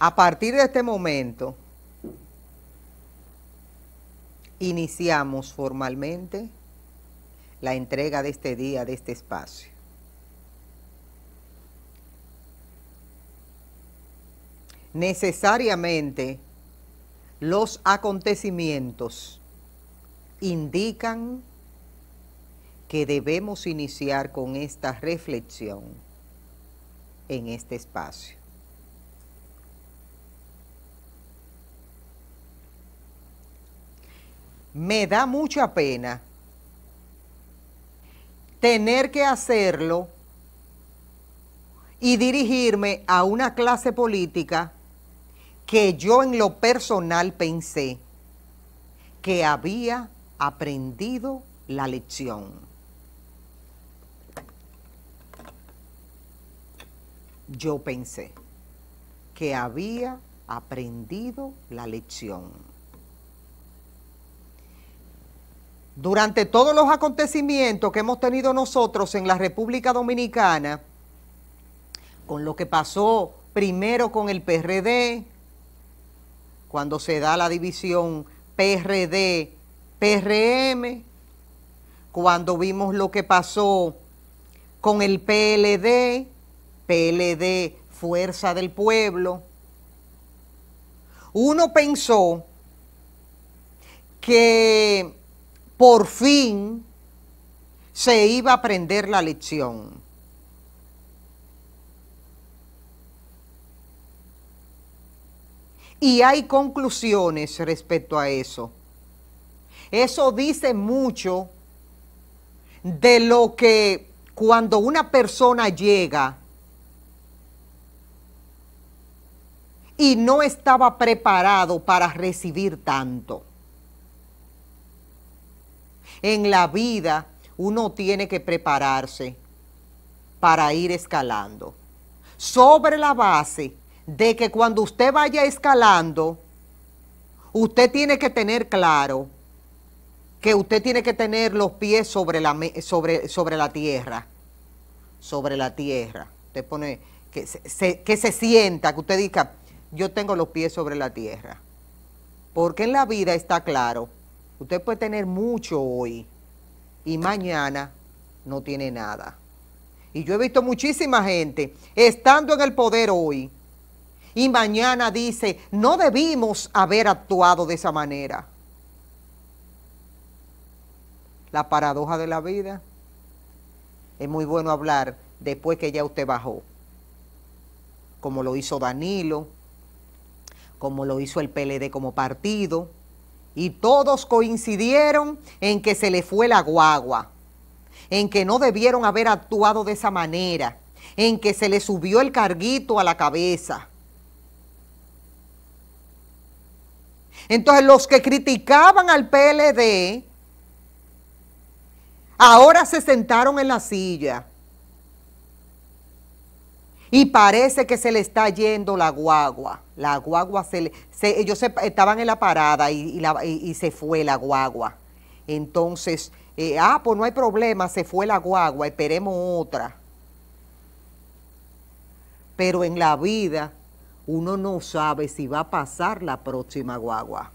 A partir de este momento, iniciamos formalmente la entrega de este día, de este espacio. Necesariamente los acontecimientos indican que debemos iniciar con esta reflexión en este espacio. me da mucha pena tener que hacerlo y dirigirme a una clase política que yo en lo personal pensé que había aprendido la lección. Yo pensé que había aprendido la lección. Durante todos los acontecimientos que hemos tenido nosotros en la República Dominicana, con lo que pasó primero con el PRD, cuando se da la división PRD-PRM, cuando vimos lo que pasó con el PLD, PLD Fuerza del Pueblo, uno pensó que por fin se iba a aprender la lección. Y hay conclusiones respecto a eso. Eso dice mucho de lo que cuando una persona llega y no estaba preparado para recibir tanto en la vida uno tiene que prepararse para ir escalando. Sobre la base de que cuando usted vaya escalando, usted tiene que tener claro que usted tiene que tener los pies sobre la, sobre, sobre la tierra. Sobre la tierra. Usted pone que que se sienta, que usted diga, yo tengo los pies sobre la tierra. Porque en la vida está claro Usted puede tener mucho hoy y mañana no tiene nada. Y yo he visto muchísima gente estando en el poder hoy y mañana dice, no debimos haber actuado de esa manera. La paradoja de la vida. Es muy bueno hablar después que ya usted bajó, como lo hizo Danilo, como lo hizo el PLD como partido, y todos coincidieron en que se le fue la guagua, en que no debieron haber actuado de esa manera, en que se le subió el carguito a la cabeza. Entonces los que criticaban al PLD ahora se sentaron en la silla y parece que se le está yendo la guagua. La guagua se le. ellos estaban en la parada y, se fue la guagua. Entonces, eh, ah, pues no hay problema, se fue la guagua, esperemos otra. Pero en la vida uno no sabe si va a pasar la próxima guagua.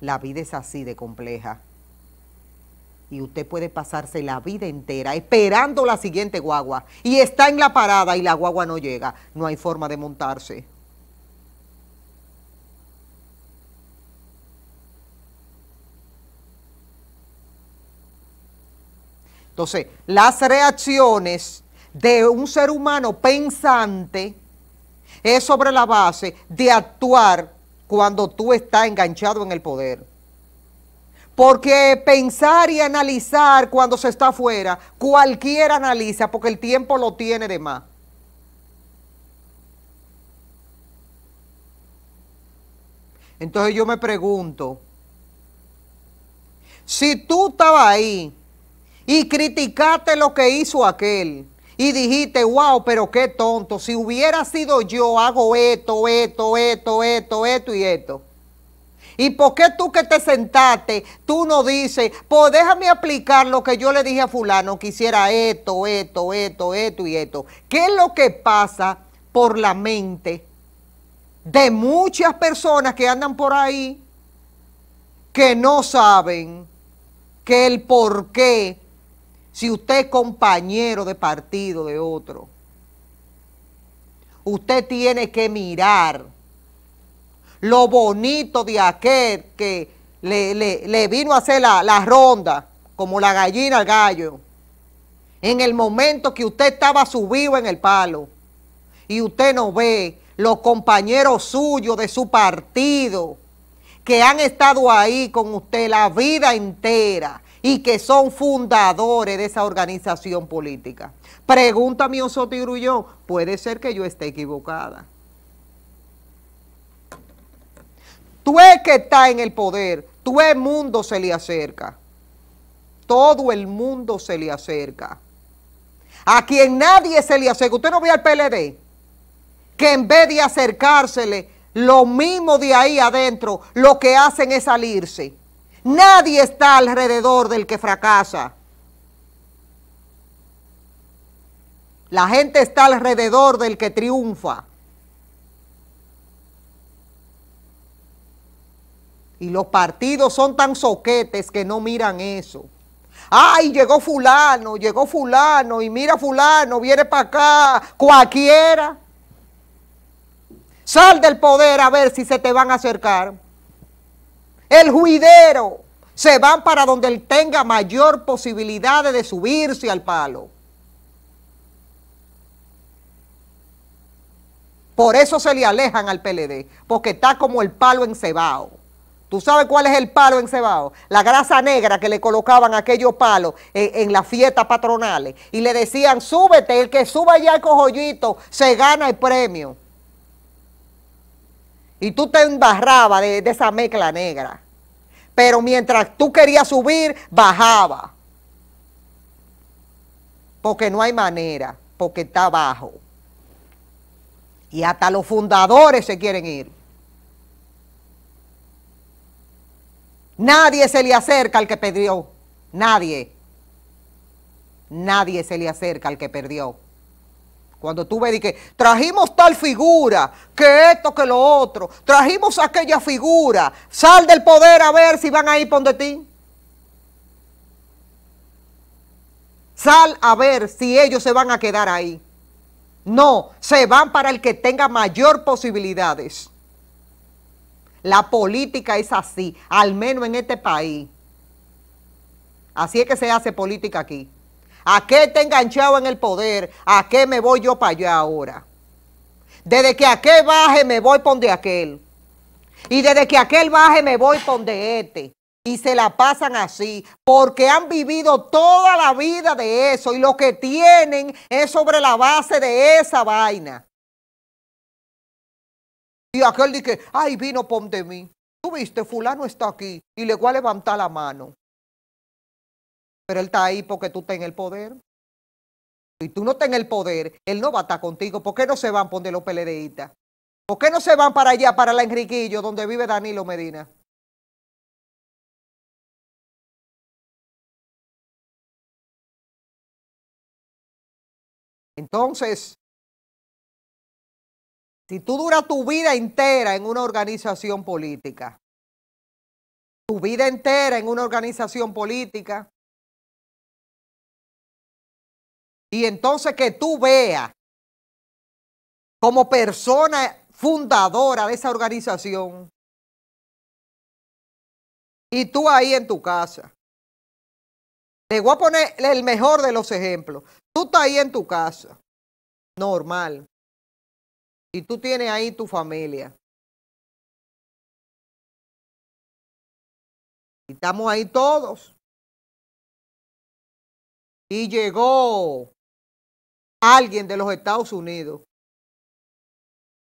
La vida es así de compleja y usted puede pasarse la vida entera esperando la siguiente guagua y está en la parada y la guagua no llega, no hay forma de montarse. Entonces, las reacciones de un ser humano pensante es sobre la base de actuar cuando tú estás enganchado en el poder. Porque pensar y analizar cuando se está afuera, cualquiera analiza porque el tiempo lo tiene de más. Entonces yo me pregunto, si tú estabas ahí y criticaste lo que hizo aquel y dijiste, wow, pero qué tonto, si hubiera sido yo hago esto, esto, esto, esto, esto y esto. ¿Y por qué tú que te sentaste, tú no dices, pues déjame aplicar lo que yo le dije a fulano, quisiera esto, esto, esto, esto y esto? ¿Qué es lo que pasa por la mente de muchas personas que andan por ahí que no saben que el por qué, si usted es compañero de partido de otro, usted tiene que mirar lo bonito de aquel que le, vino a hacer la, la ronda, como la gallina al gallo, en el momento que usted estaba subido en el palo y usted no ve los compañeros suyos de su partido que han estado ahí con usted la vida entera y que son fundadores de esa organización política. Pregunta mi y Grullón, puede ser que yo esté equivocada. Tú es que está en el poder, tú el mundo se le acerca. Todo el mundo se le acerca. A quien nadie se le acerca. Usted no ve al PLD, que en vez de acercársele, lo mismo de ahí adentro, lo que hacen es salirse. Nadie está alrededor del que fracasa. La gente está alrededor del que triunfa. Y los partidos son tan soquetes que no miran eso. Ay, llegó fulano, llegó fulano, y mira fulano, viene para acá, cualquiera. Sal del poder a ver si se te van a acercar. El juidero se van para donde él tenga mayor posibilidad de subirse al palo. Por eso se le alejan al PLD, porque está como el palo encebado. ¿Tú sabes cuál es el palo encebado? La grasa negra que le colocaban aquellos palos en, las fiestas patronales. Y le decían, súbete, el que suba allá al cojollito se gana el premio. Y tú te embarrabas de, esa mezcla negra. Pero mientras tú querías subir, bajaba. Porque no hay manera, porque está abajo. Y hasta los fundadores se quieren ir. Nadie se le acerca al que perdió. Nadie. Nadie se le acerca al que perdió. Cuando tú ves que trajimos tal figura, que esto, que lo otro, trajimos aquella figura, sal del poder a ver si van a ir por ti. Sal a ver si ellos se van a quedar ahí. No, se van para el que tenga mayor posibilidades. La política es así, al menos en este país. Así es que se hace política aquí. ¿A qué te enganchado en el poder? ¿A qué me voy yo para allá ahora? Desde que aquel baje me voy por de aquel. Y desde que aquel baje me voy por de este. Y se la pasan así, porque han vivido toda la vida de eso y lo que tienen es sobre la base de esa vaina. Y aquel dice, ay, vino de mí. Tú viste, fulano está aquí y le voy a levantar la mano. Pero él está ahí porque tú tenés el poder. Y tú no tenés el poder, él no va a estar contigo. ¿Por qué no se van, de los peledeístas? ¿Por qué no se van para allá, para la Enriquillo, donde vive Danilo Medina? Entonces, si tú duras tu vida entera en una organización política, tu vida entera en una organización política, y entonces que tú veas como persona fundadora de esa organización, y tú ahí en tu casa. Te voy a poner el mejor de los ejemplos. Tú estás ahí en tu casa, normal y tú tienes ahí tu familia, y estamos ahí todos, y llegó alguien de los Estados Unidos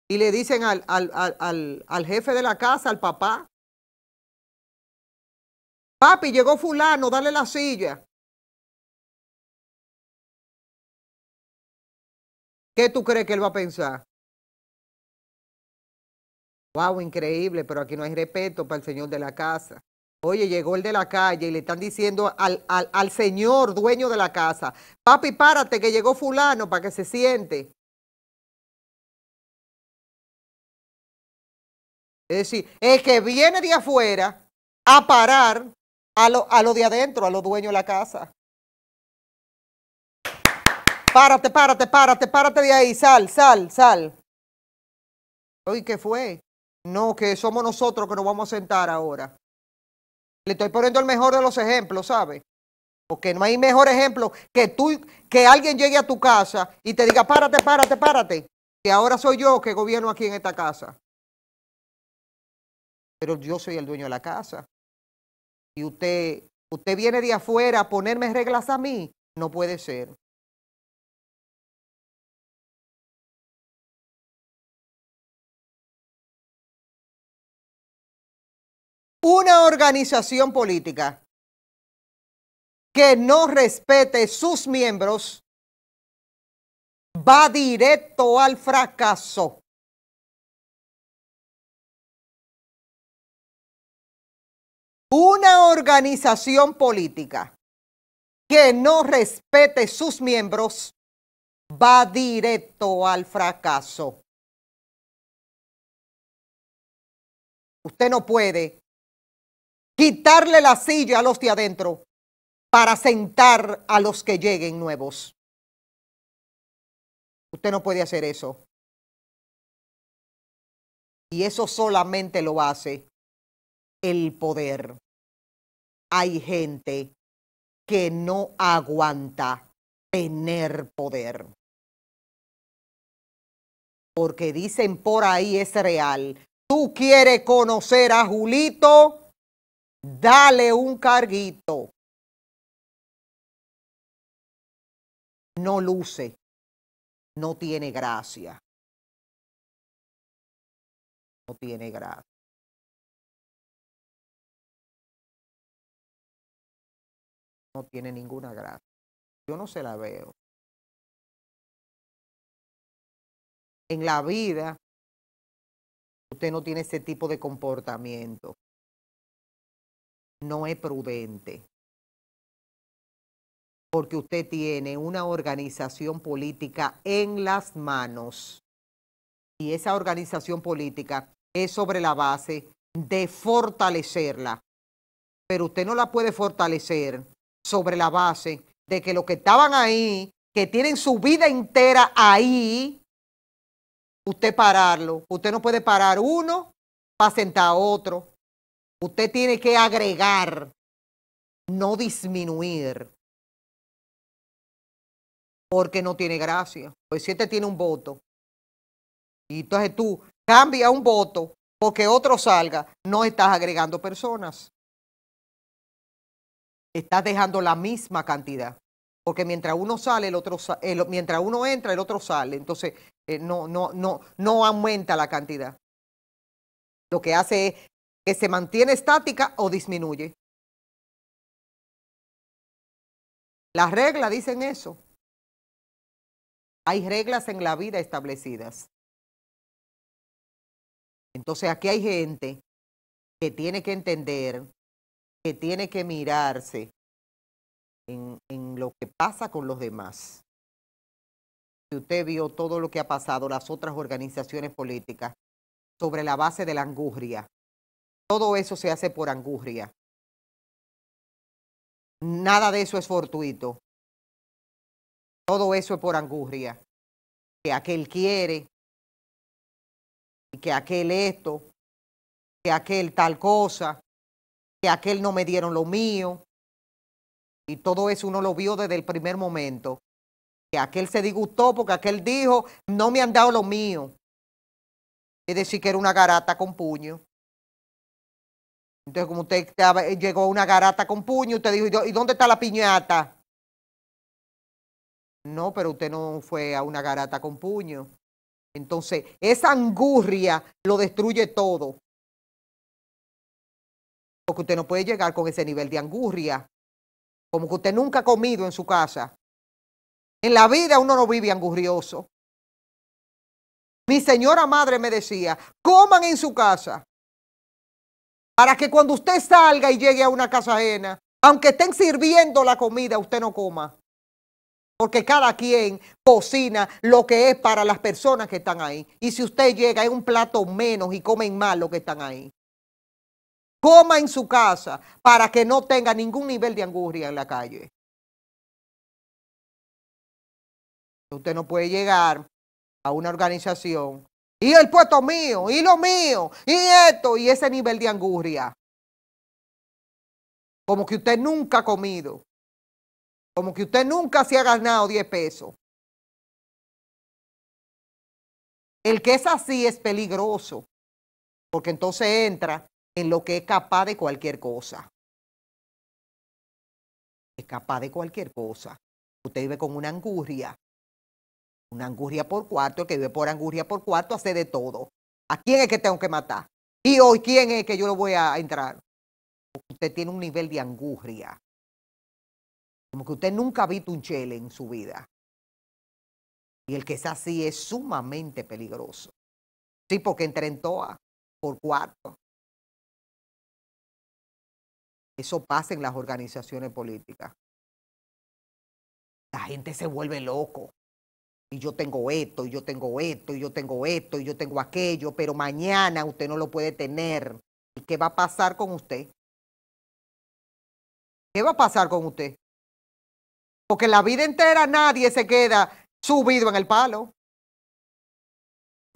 y le dicen al, al, jefe de la casa, al papá, papi, llegó fulano, dale la silla. ¿Qué tú crees que él va a pensar? wow, increíble, pero aquí no hay respeto para el señor de la casa. Oye, llegó el de la calle y le están diciendo al, señor dueño de la casa, papi, párate que llegó fulano para que se siente. Es decir, es que viene de afuera a parar a lo, de adentro, a los dueños de la casa. Párate, párate, párate, párate de ahí, sal, sal, sal. Oye, ¿qué fue? No, que somos nosotros que nos vamos a sentar ahora. Le estoy poniendo el mejor de los ejemplos, ¿sabe? Porque no hay mejor ejemplo que tú, que alguien llegue a tu casa y te diga, párate, párate, párate, que ahora soy yo que gobierno aquí en esta casa. Pero yo soy el dueño de la casa. Y usted, usted viene de afuera a ponerme reglas a mí. No puede ser. una organización política que no respete sus miembros va directo al fracaso. Una organización política que no respete sus miembros va directo al fracaso. Usted no puede quitarle la silla a los de adentro para sentar a los que lleguen nuevos. Usted no puede hacer eso. Y eso solamente lo hace el poder. Hay gente que no aguanta tener poder. Porque dicen por ahí es real. Tú quieres conocer a Julito, dale un carguito. No luce, no tiene gracia. No tiene gracia. No tiene ninguna gracia. Yo no se la veo. En la vida, usted no tiene ese tipo de comportamiento no es prudente. Porque usted tiene una organización política en las manos y esa organización política es sobre la base de fortalecerla. Pero usted no la puede fortalecer sobre la base de que los que estaban ahí, que tienen su vida entera ahí, usted pararlo. Usted no puede parar uno para sentar a otro. Usted tiene que agregar, no disminuir. Porque no tiene gracia. Pues si usted tiene un voto. Y entonces tú cambia un voto porque otro salga, no estás agregando personas. Estás dejando la misma cantidad. Porque mientras uno sale, el otro mientras uno entra, el otro sale. Entonces, eh, no, no, no, no aumenta la cantidad. Lo que hace es que se mantiene estática o disminuye. Las reglas dicen eso. Hay reglas en la vida establecidas. Entonces aquí hay gente que tiene que entender, que tiene que mirarse en, lo que pasa con los demás. Si usted vio todo lo que ha pasado las otras organizaciones políticas sobre la base de la angustia, todo eso se hace por angurria. Nada de eso es fortuito. Todo eso es por angurria. Que aquel quiere, Y que aquel esto, que aquel tal cosa, que aquel no me dieron lo mío. Y todo eso uno lo vio desde el primer momento. Que aquel se disgustó porque aquel dijo, no me han dado lo mío. Es decir, que era una garata con puño. Entonces, como usted eh, llegó una garata con puño, usted dijo, ¿y dónde está la piñata? No, pero usted no fue a una garata con puño. Entonces, esa angurria lo destruye todo. Porque usted no puede llegar con ese nivel de angurria. Como que usted nunca ha comido en su casa. En la vida uno no vive angurrioso. Mi señora madre me decía, coman en su casa para que cuando usted salga y llegue a una casa ajena, aunque estén sirviendo la comida, usted no coma. Porque cada quien cocina lo que es para las personas que están ahí. Y si usted llega, es un plato menos y comen mal lo que están ahí. Coma en su casa para que no tenga ningún nivel de angustia en la calle. Usted no puede llegar a una organización y el puesto mío, y lo mío, y esto, y ese nivel de angustia. Como que usted nunca ha comido, como que usted nunca se ha ganado 10 pesos. El que es así es peligroso, porque entonces entra en lo que es capaz de cualquier cosa. Es capaz de cualquier cosa. Usted vive con una angustia. Una angurria por cuarto, el que vive por angurria por cuarto hace de todo. ¿A quién es que tengo que matar? Y hoy, ¿quién es que yo lo voy a entrar? usted tiene un nivel de angurria. Como que usted nunca ha visto un chele en su vida. Y el que es así es sumamente peligroso. Sí, porque entra en toa por cuarto. Eso pasa en las organizaciones políticas. La gente se vuelve loco y yo tengo esto, y yo tengo esto, y yo tengo esto, y yo tengo aquello, pero mañana usted no lo puede tener. ¿Y qué va a pasar con usted? ¿Qué va a pasar con usted? Porque la vida entera nadie se queda subido en el palo.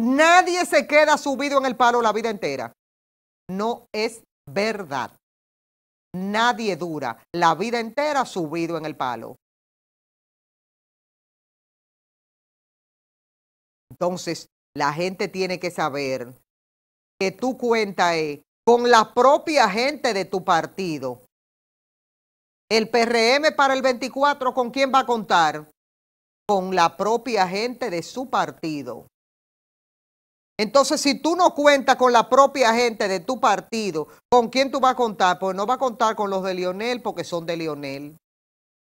Nadie se queda subido en el palo la vida entera. No es verdad. Nadie dura la vida entera subido en el palo. Entonces, la gente tiene que saber que tú cuentas con la propia gente de tu partido. El PRM para el 24, ¿con quién va a contar? Con la propia gente de su partido. Entonces, si tú no cuentas con la propia gente de tu partido, ¿con quién tú vas a contar? Pues no va a contar con los de Lionel porque son de Lionel.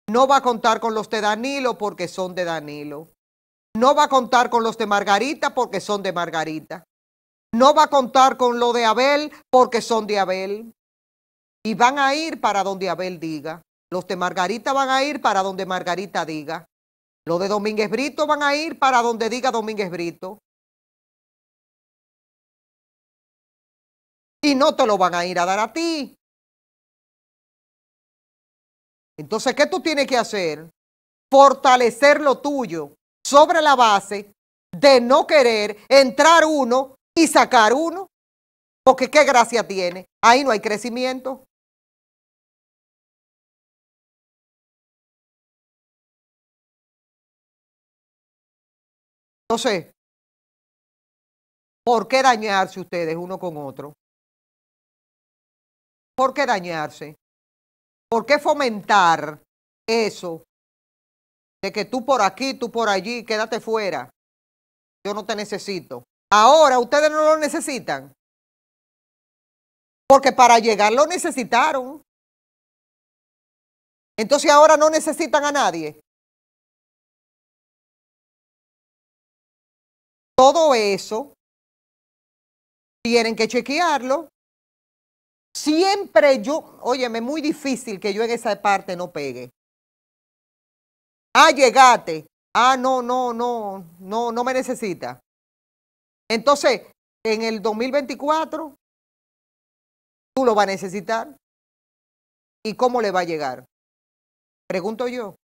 No va a contar con los de Danilo porque son de Danilo. No va a contar con los de Margarita porque son de Margarita. No va a contar con lo de Abel porque son de Abel. Y van a ir para donde Abel diga. Los de Margarita van a ir para donde Margarita diga. Los de Domínguez Brito van a ir para donde diga Domínguez Brito. Y no te lo van a ir a dar a ti. Entonces, ¿qué tú tienes que hacer? Fortalecer lo tuyo sobre la base de no querer entrar uno y sacar uno. Porque qué gracia tiene. Ahí no hay crecimiento. No sé. ¿Por qué dañarse ustedes uno con otro? ¿Por qué dañarse? ¿Por qué fomentar eso de que tú por aquí, tú por allí, quédate fuera. Yo no te necesito. Ahora ustedes no lo necesitan. Porque para llegar lo necesitaron. Entonces ahora no necesitan a nadie. Todo eso tienen que chequearlo. Siempre yo, óyeme, muy difícil que yo en esa parte no pegue. Ah, llegate. Ah, no, no, no, no, no me necesita. Entonces, en el 2024, tú lo vas a necesitar. ¿Y cómo le va a llegar? Pregunto yo.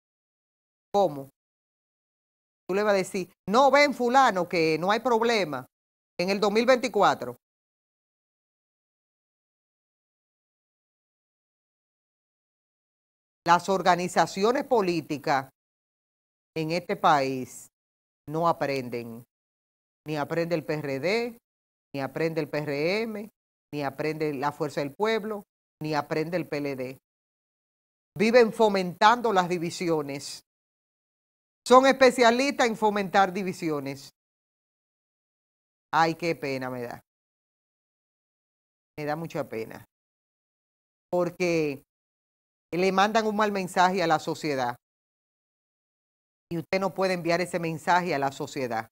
¿Cómo? Tú le vas a decir, no, ven fulano, que no hay problema en el 2024. Las organizaciones políticas en este país no aprenden. Ni aprende el PRD, ni aprende el PRM, ni aprende la Fuerza del Pueblo, ni aprende el PLD. Viven fomentando las divisiones. Son especialistas en fomentar divisiones. Ay, qué pena me da. Me da mucha pena. Porque le mandan un mal mensaje a la sociedad y usted no puede enviar ese mensaje a la sociedad.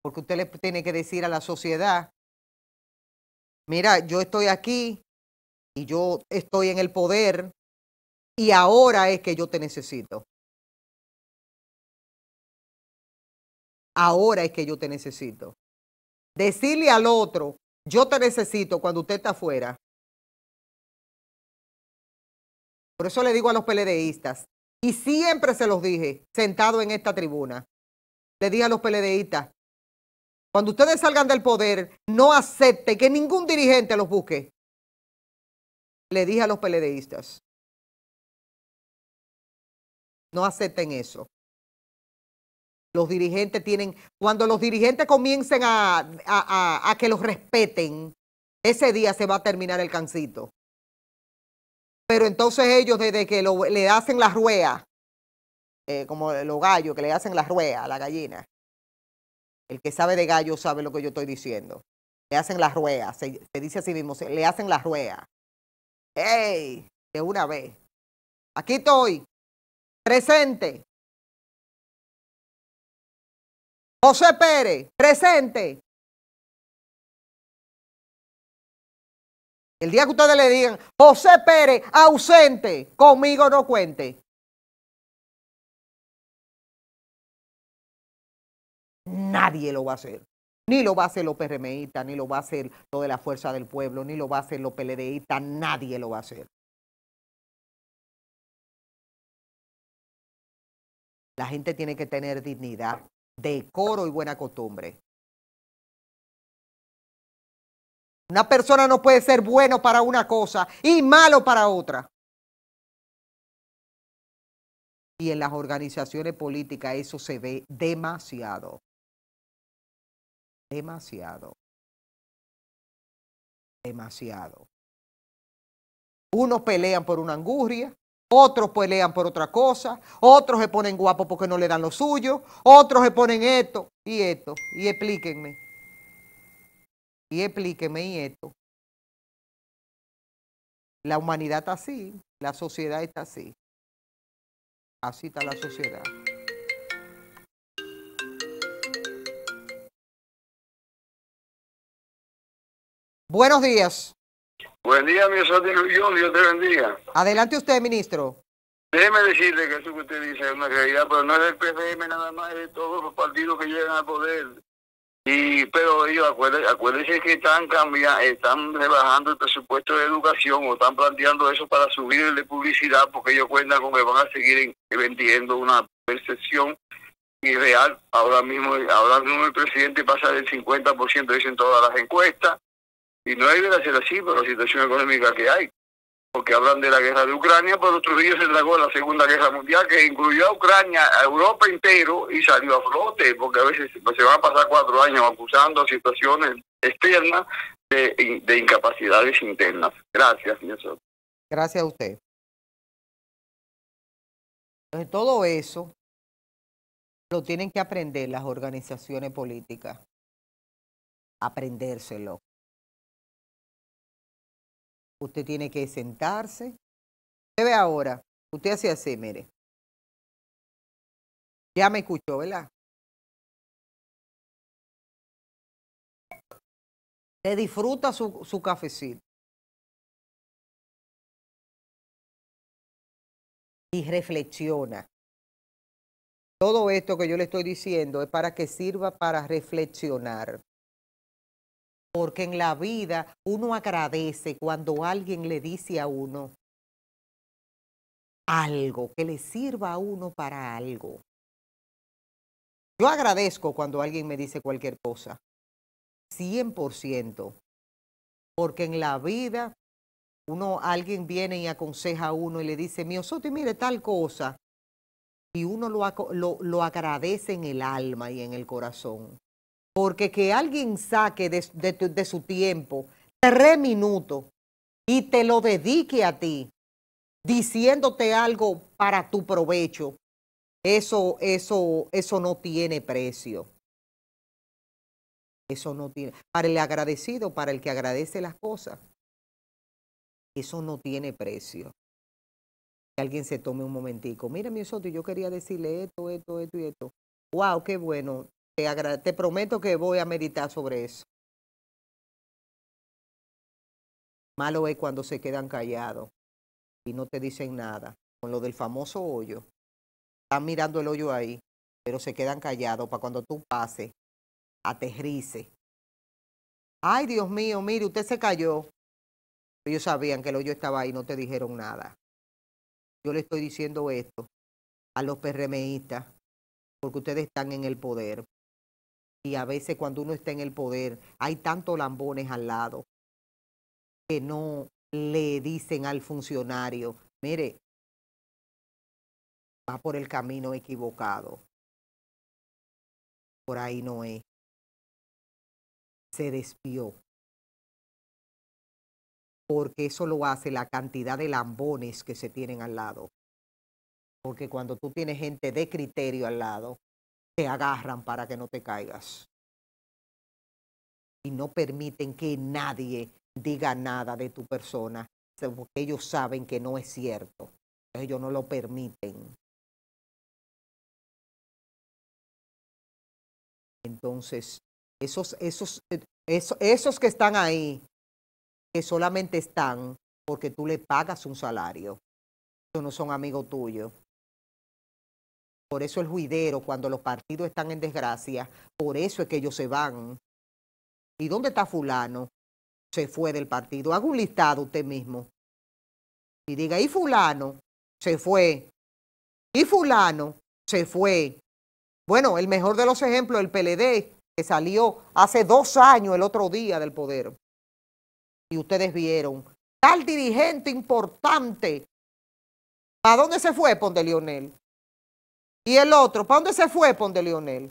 Porque usted le tiene que decir a la sociedad, mira, yo estoy aquí y yo estoy en el poder y ahora es que yo te necesito. Ahora es que yo te necesito. Decirle al otro, yo te necesito cuando usted está afuera. Por eso le digo a los peledeístas, y siempre se los dije, sentado en esta tribuna. Le dije a los peledeístas, cuando ustedes salgan del poder, no acepte que ningún dirigente los busque. Le dije a los peledeístas, no acepten eso. Los dirigentes tienen, cuando los dirigentes comiencen a, a que los respeten, ese día se va a terminar el cancito. Pero entonces ellos, desde que le hacen la rueda, eh, como los gallos que le hacen la rueda a la gallina, el que sabe de gallo sabe lo que yo estoy diciendo. Le hacen la ruedas se, dice así mismo, se, le hacen la ruedas ¡Ey! De una vez. Aquí estoy, presente. José Pérez, presente. El día que ustedes le digan, José Pérez, ausente, conmigo no cuente. Nadie lo va a hacer. Ni lo va a hacer los PRMistas, ni lo va a hacer toda de la fuerza del pueblo, ni lo va a hacer lo PLDistas, nadie lo va a hacer. La gente tiene que tener dignidad, decoro y buena costumbre. Una persona no puede ser bueno para una cosa y malo para otra. Y en las organizaciones políticas eso se ve demasiado. Demasiado. Demasiado. Unos pelean por una angurria, otros pelean por otra cosa, otros se ponen guapos porque no le dan lo suyo, otros se ponen esto y esto. Y explíquenme. Y explíqueme esto. La humanidad está así, la sociedad está así. Así está la sociedad. Buenos días. Buen día, mi Dios, Dios te bendiga. Adelante usted, ministro. Déjeme decirle que eso que usted dice es una realidad, pero no es del PRM nada más, es de todos los partidos que llegan al poder. Y, pero ellos, acuérdense, acuérdense que están cambiando, están rebajando el presupuesto de educación o están planteando eso para subir el de publicidad porque ellos cuentan con que van a seguir vendiendo una percepción irreal. Ahora mismo, ahora mismo el presidente pasa del 50%, dicen todas las encuestas, y no hay que hacer así por la situación económica que hay porque hablan de la guerra de Ucrania, pero otro día se tragó la Segunda Guerra Mundial, que incluyó a Ucrania, a Europa entero, y salió a flote, porque a veces pues, se van a pasar cuatro años acusando situaciones externas de, de incapacidades internas. Gracias, señor Gracias a usted. Entonces, pues, todo eso lo tienen que aprender las organizaciones políticas, aprendérselo. Usted tiene que sentarse. Usted ve ahora. Usted hace así, mire. Ya me escuchó, ¿verdad? Le disfruta su, su cafecito. Y reflexiona. Todo esto que yo le estoy diciendo es para que sirva para reflexionar porque en la vida uno agradece cuando alguien le dice a uno algo, que le sirva a uno para algo. Yo agradezco cuando alguien me dice cualquier cosa, 100%, porque en la vida uno, alguien viene y aconseja a uno y le dice, mío, te mire tal cosa, y uno lo, lo agradece en el alma y en el corazón. Porque que alguien saque de, su tiempo tres minutos y te lo dedique a ti, diciéndote algo para tu provecho, eso, eso, eso no tiene precio. Eso no tiene. Para el agradecido, para el que agradece las cosas, eso no tiene precio. Que alguien se tome un momentico. Mira, mi soto, yo quería decirle esto, esto, esto y esto. Wow, qué bueno. Te, prometo que voy a meditar sobre eso. Malo es cuando se quedan callados y no te dicen nada. Con lo del famoso hoyo. Están mirando el hoyo ahí, pero se quedan callados para cuando tú pases, aterrice. Ay, Dios mío, mire, usted se cayó. Ellos sabían que el hoyo estaba ahí, no te dijeron nada. Yo le estoy diciendo esto a los PRMistas, porque ustedes están en el poder y a veces cuando uno está en el poder hay tantos lambones al lado que no le dicen al funcionario, mire, va por el camino equivocado, por ahí no es, se despió, porque eso lo hace la cantidad de lambones que se tienen al lado, porque cuando tú tienes gente de criterio al lado, te agarran para que no te caigas. Y no permiten que nadie diga nada de tu persona, porque ellos saben que no es cierto. Ellos no lo permiten. Entonces, esos, esos, esos, que están ahí, que solamente están porque tú le pagas un salario, no son amigos tuyos. Por eso el juidero, cuando los partidos están en desgracia, por eso es que ellos se van. ¿Y dónde está fulano? Se fue del partido. Haga un listado usted mismo. Y diga, ¿y fulano? Se fue. ¿Y fulano? Se fue. Bueno, el mejor de los ejemplos, el PLD, que salió hace dos años el otro día del poder. Y ustedes vieron, tal dirigente importante, ¿a dónde se fue, Ponte Lionel? Y el otro, ¿para dónde se fue, de Lionel?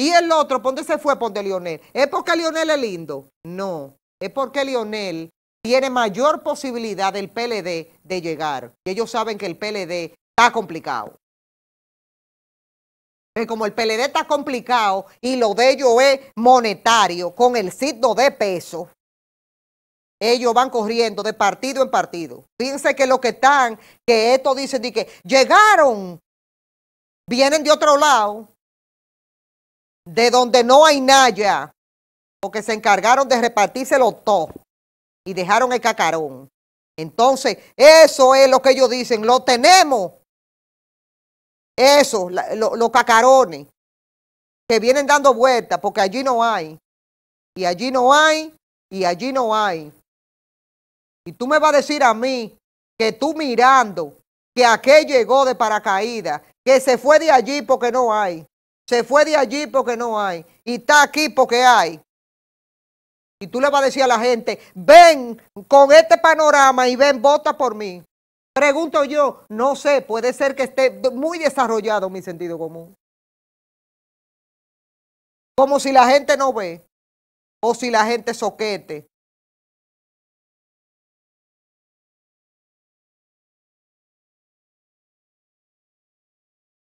Y el otro, ¿para dónde se fue, de Lionel? ¿Es porque Lionel es lindo? No, es porque Lionel tiene mayor posibilidad del PLD de llegar. Y ellos saben que el PLD está complicado. como el PLD está complicado y lo de ellos es monetario, con el signo de peso, ellos van corriendo de partido en partido. Fíjense que lo que están, que esto dicen, que llegaron vienen de otro lado, de donde no hay nada, porque se encargaron de repartirse los todo y dejaron el cacarón. Entonces, eso es lo que ellos dicen, lo tenemos. Eso, los cacarones que vienen dando vueltas, porque allí no hay, y allí no hay, y allí no hay. Y tú me vas a decir a mí que tú mirando que aquel llegó de paracaídas que se fue de allí porque no hay. Se fue de allí porque no hay. Y está aquí porque hay. Y tú le vas a decir a la gente, ven con este panorama y ven, vota por mí. Pregunto yo, no sé, puede ser que esté muy desarrollado mi sentido común. Como si la gente no ve o si la gente soquete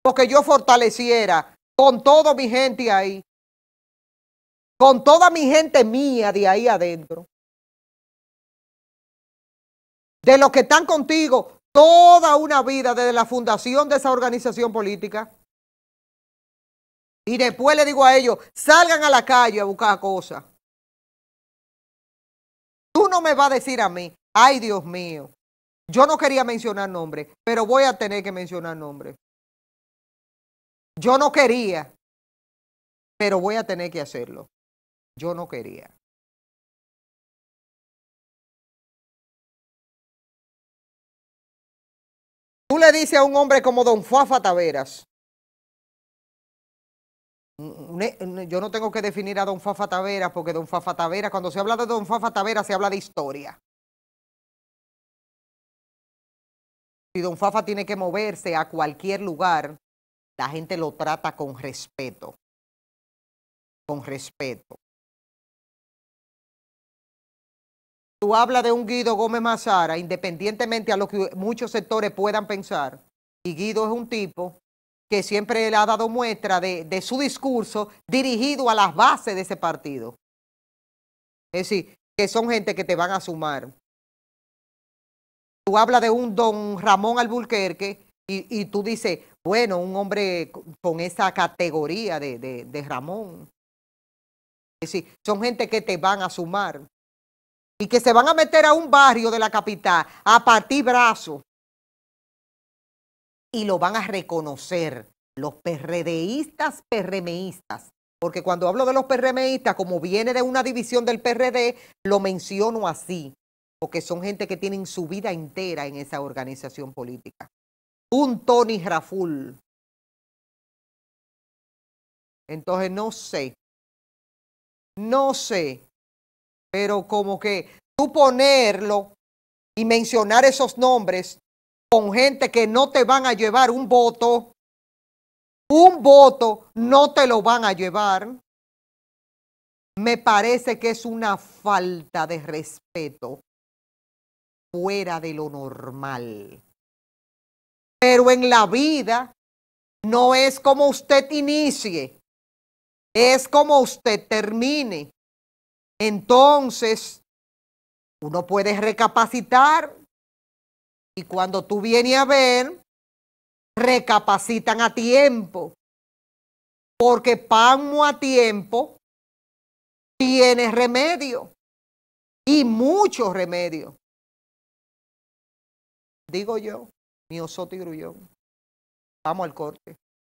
porque yo fortaleciera con toda mi gente ahí, con toda mi gente mía de ahí adentro. De los que están contigo toda una vida desde la fundación de esa organización política. Y después le digo a ellos, salgan a la calle a buscar cosas. Tú no me vas a decir a mí, ay Dios mío, yo no quería mencionar nombres, pero voy a tener que mencionar nombres. Yo no quería, pero voy a tener que hacerlo. Yo no quería. Tú le dices a un hombre como Don Fafa Taveras, yo no tengo que definir a Don Fafa Taveras porque Don Fafa Taveras, cuando se habla de Don Fafa Taveras, se habla de historia. Si Don Fafa tiene que moverse a cualquier lugar, la gente lo trata con respeto. Con respeto. Tú hablas de un Guido Gómez Mazara, independientemente a lo que muchos sectores puedan pensar, y Guido es un tipo que siempre le ha dado muestra de, su discurso dirigido a las bases de ese partido. Es decir, que son gente que te van a sumar. Tú hablas de un don Ramón Alburquerque y tú dices, bueno, un hombre con esa categoría de, de, Ramón. Es decir, son gente que te van a sumar y que se van a meter a un barrio de la capital a partir brazos y lo van a reconocer los PRDistas, PRMistas. Porque cuando hablo de los PRMistas, como viene de una división del PRD, lo menciono así, porque son gente que tienen su vida entera en esa organización política un Tony Raful. Entonces no sé, no sé, pero como que tú ponerlo y mencionar esos nombres con gente que no te van a llevar un voto, un voto no te lo van a llevar, me parece que es una falta de respeto fuera de lo normal. Pero en la vida no es como usted inicie, es como usted termine. Entonces, uno puede recapacitar y cuando tú vienes a ver, recapacitan a tiempo, porque no a tiempo tiene remedio y mucho remedio. Digo yo. Ni Soto y Grullón. Vamos al corte.